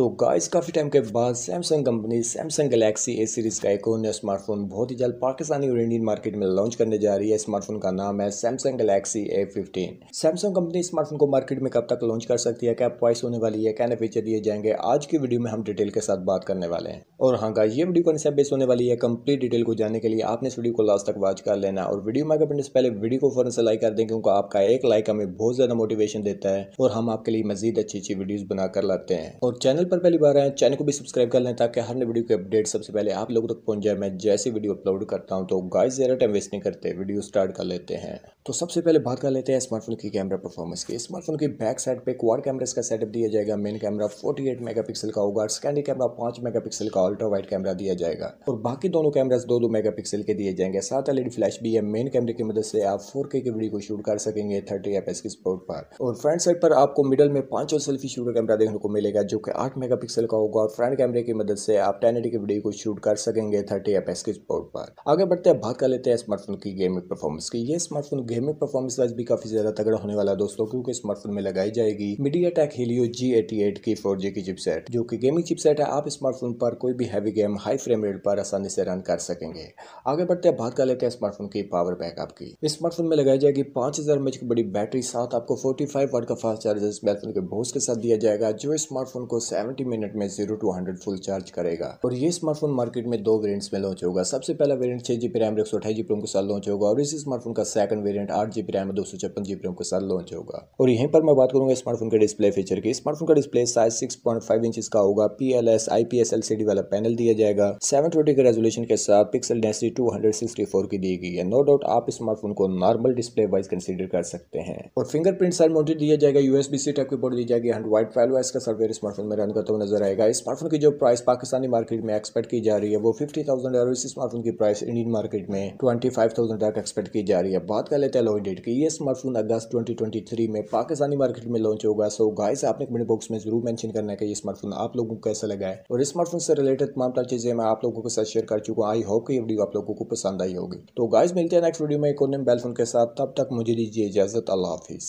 तो गाइस काफ़ी टाइम के बाद Samsung company Samsung Galaxy A series का एक और नया स्मार्टफोन बहुत ही जल्द पाकिस्तानी और इंडियन मार्केट में लॉन्च करने जा रही है स्मार्टफोन का नाम है Samsung Galaxy A fifteen Samsung company smartphone को मार्केट में कब तक लॉन्च कर सकती है क्या प्राइस होने वाली है क्या फीचर दिए जाएंगे आज की वीडियो में हम डिटेल के साथ बात करने वाले हैं और हाँ गाइस ये वीडियो कौन बेस होने वाली है कंप्लीट डिटेल को जानने के लिए आपने इस वीडियो को लास्ट तक वॉच कर लेना और वीडियो में करने से पहले वीडियो को फौरन से लाइक कर दें क्योंकि आपका एक लाइक हमें बहुत ज़्यादा मोटिवेशन देता है और हम आपके लिए मजीद अच्छी अच्छी वीडियोज़ बनाकर लाते हैं और चैनल पर पहली बार आए चैनल को भी सब्सक्राइब कर लें ताकि हर नई वीडियो के अपडेट सबसे पहले आप लोगों तक पहुंच जाए मैं जैसे वीडियो अपलोड करता हूं तो गाइस ज़्यादा टाइम वेस्ट नहीं करते वीडियो स्टार्ट कर लेते हैं तो सबसे पहले बात कर लेते हैं स्मार्टफोन की कैमरा परफॉर्मेंस की स्मार्टफोन की बैक साइड पर क्वार कैमराज का सेटअप दिया जाएगा मेन कैमरा फोर्टी एट का होगा सेकेंडरी कैमरा पाँच मेगा का अल्ट्रा वाइट कैमरा दिया जाएगा और बाकी दोनों कैमराज दो दो मेगा के दिए जाएंगे सात एल फ्लैश e भी है मेन कैमरे की मदद से आप फोर की वीडियो को शूट कर सकेंगे थर्टी एफ की स्पोर्ट पर और फ्रंट साइड पर आपको मिडल में पाँचों सेल्फी शूटर कैमरा देखने को मिलेगा जो कि आठ मेगापिक्सल का होगा और फ्रंट कैमरे की मदद से आप टेन की वीडियो को शूट कर सकेंगे थर्टी एफ एस के स्पोर्ट पर आगे बढ़ते हैं बात कर लेते हैं स्मार्टफोन की गेमिंग परफॉर्मेंस की ये स्मार्टफोन गेमिंग परफॉर्मेंस वाइज भी काफी ज्यादा तगड़ा होने वाला है दोस्तों क्योंकि स्मार्टफोन में लगाई जाएगी MediaTek Helio G eighty eight की फोर की चिपसेट जो की गेमिंग चिपसेट है आप स्मार्टफोन पर कोई भी heavy game high frame rate पर आसानी से रन कर सकेंगे आगे बढ़ते हैं बात कर लेते हैं स्मार्टफोन की पावर बैकअप की स्मार्टफोन में लगाई जाएगी पांच हजार की बड़ी बैटरी साथ आपको फोर्टी फाइव वाट का फास्ट चार्जर स्मार्टफोन के बोस के साथ दिया जाएगा जो स्मार्टफोन को 70 मिनट में zero to hundred full charge करेगा और ये स्मार्टफोन मार्केट में दो वेरियंट्स में लॉन्च होगा सबसे पहला वेरियंट छह जीबी रैम एक सौ अठाई जीबी के साथ लॉन्च होगा और इस स्मार्टफोन का सेकंड वेरियंट आठ जीबी रैम दो सौ छप्पन जीबी के साथ लॉन्च होगा और यहीं पर मैं बात करूंगा स्मार्टफोन के डिस्प्ले फीचर की स्मार्टफोन का display size six point five inch का होगा P L S I P S L C D वाला पैनल दिया जाएगा सेवन ट्वेंटी के रेजोल्यूशन के साथ pixel density two hundred sixty four की दी गई है नो डाउट आप स्मार्टफोन को नॉर्मल डिस्प्ले वाइज कंसिडर कर सकते हैं और फिंगरप्रिंट साइड मोटेड दिया जाएगा यूएसबी सी टाइप की बोर्ड दी जाएगी एंड वाइट फाइल वाइस का सर्वेयर स्मार्टफोन में रिटर्न करते हुए नजर आएगा स्मार्टफोन की जो प्राइस पाकिस्तानी मार्केट में एक्सपेक्ट की जा रही है वो फिफ्टी थाउजेंड और इस स्मार्टफोन की प्राइस इंडियन मार्केट में ट्वेंटी फाइव थाउजेंड तक एक्सपेक्ट की जा रही है बात कर लेते हैं लॉन्च डेट की ये स्मार्टफोन अगस्त ट्वेंटी ट्वेंटी थ्री में पाकिस्तानी मार्केट में लॉन्च होगा सो गाइस आपने कमेंट बॉक्स में जरूर मैंशन करना है कि ये स्मार्टफोन आप लोगों को कैसा लगा है और स्मार्टफोन से रिलेटेड तमाम चीजें मैं आप लोगों के साथ शेयर कर चुका हूँ आई होप कि ये वीडियो आप लोगों को पसंद आई होगी तो गाइस मिलते हैं नेक्स्ट वीडियो में एक और बेलफोन के साथ तब तक मुझे दीजिए इजाजत अल्लाह हाफिज़